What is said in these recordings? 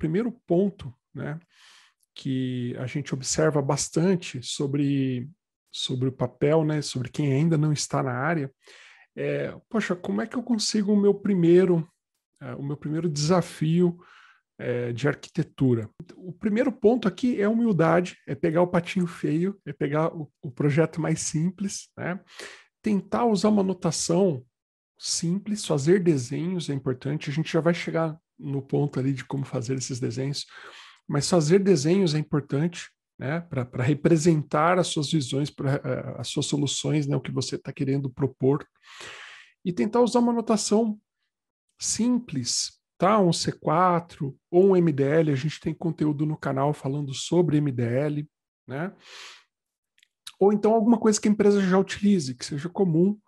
primeiro ponto né, que a gente observa bastante sobre, sobre o papel, né, sobre quem ainda não está na área, é, poxa, como é que eu consigo o meu primeiro, é, o meu primeiro desafio é, de arquitetura? O primeiro ponto aqui é humildade, é pegar o patinho feio, é pegar o, o projeto mais simples, né, tentar usar uma notação simples, fazer desenhos é importante. A gente já vai chegar no ponto ali de como fazer esses desenhos. Mas fazer desenhos é importante, né? Para representar as suas visões, pra, eh, as suas soluções, né? O que você está querendo propor. E tentar usar uma notação simples, tá? Um C4 ou um MDL. A gente tem conteúdo no canal falando sobre MDL, né? Ou então alguma coisa que a empresa já utilize, que seja comum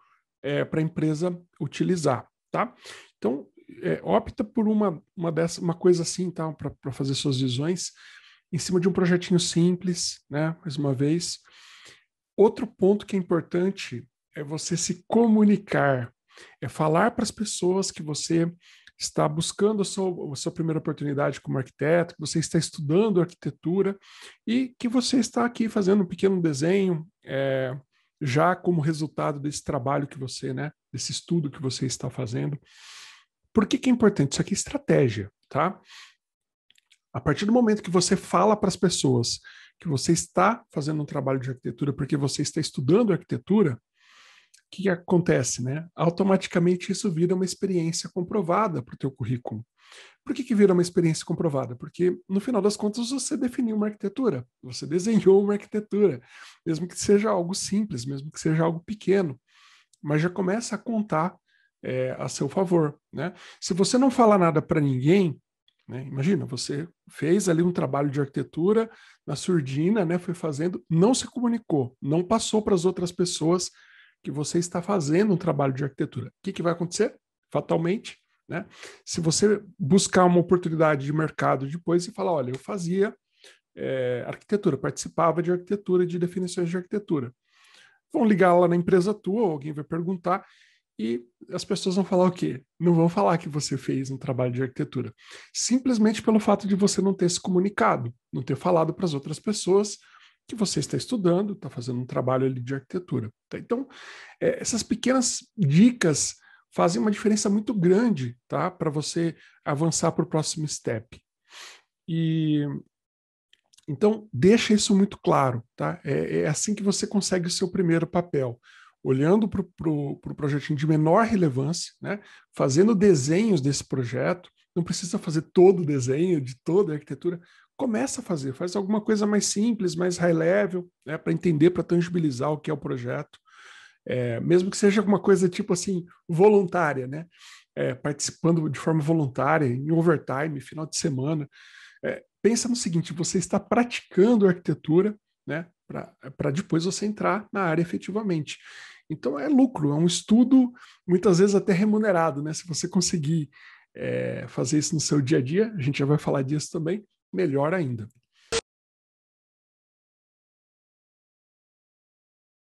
é, eh, para a empresa utilizar, tá? Então, é, opta por uma, uma, dessa, uma coisa assim tal tá, para fazer suas visões em cima de um projetinho simples, né? Mais uma vez. Outro ponto que é importante é você se comunicar, é falar para as pessoas que você está buscando a sua, a sua, primeira oportunidade como arquiteto, que você está estudando arquitetura e que você está aqui fazendo um pequeno desenho, é, já como resultado desse trabalho que você, né, desse estudo que você está fazendo. Por que, que é importante? Isso aqui é estratégia, tá? A partir do momento que você fala para as pessoas que você está fazendo um trabalho de arquitetura porque você está estudando arquitetura, o que, que acontece, né? Automaticamente isso vira uma experiência comprovada para o teu currículo. Por que, que vira uma experiência comprovada? Porque, no final das contas, você definiu uma arquitetura, você desenhou uma arquitetura, mesmo que seja algo simples, mesmo que seja algo pequeno, mas já começa a contar é, a seu favor. Né? Se você não falar nada para ninguém, né, imagina, você fez ali um trabalho de arquitetura na surdina, né, foi fazendo, não se comunicou, não passou para as outras pessoas que você está fazendo um trabalho de arquitetura. O que, que vai acontecer? Fatalmente, né? se você buscar uma oportunidade de mercado depois e falar, olha, eu fazia é, arquitetura, participava de arquitetura, de definições de arquitetura. Vão ligar lá na empresa tua, alguém vai perguntar, e as pessoas vão falar o quê? Não vão falar que você fez um trabalho de arquitetura. Simplesmente pelo fato de você não ter se comunicado, não ter falado para as outras pessoas que você está estudando, está fazendo um trabalho ali de arquitetura. Tá? Então, é, essas pequenas dicas fazem uma diferença muito grande tá? para você avançar para o próximo step. E então deixa isso muito claro, tá? É, é assim que você consegue o seu primeiro papel olhando para o pro, pro projetinho de menor relevância, né? fazendo desenhos desse projeto, não precisa fazer todo o desenho de toda a arquitetura, começa a fazer, faz alguma coisa mais simples, mais high level, né? para entender, para tangibilizar o que é o projeto, é, mesmo que seja alguma coisa tipo assim, voluntária, né? É, participando de forma voluntária, em overtime, final de semana. É, pensa no seguinte: você está praticando arquitetura, né? para depois você entrar na área efetivamente. Então é lucro, é um estudo muitas vezes até remunerado, né? Se você conseguir é, fazer isso no seu dia a dia, a gente já vai falar disso também, melhor ainda.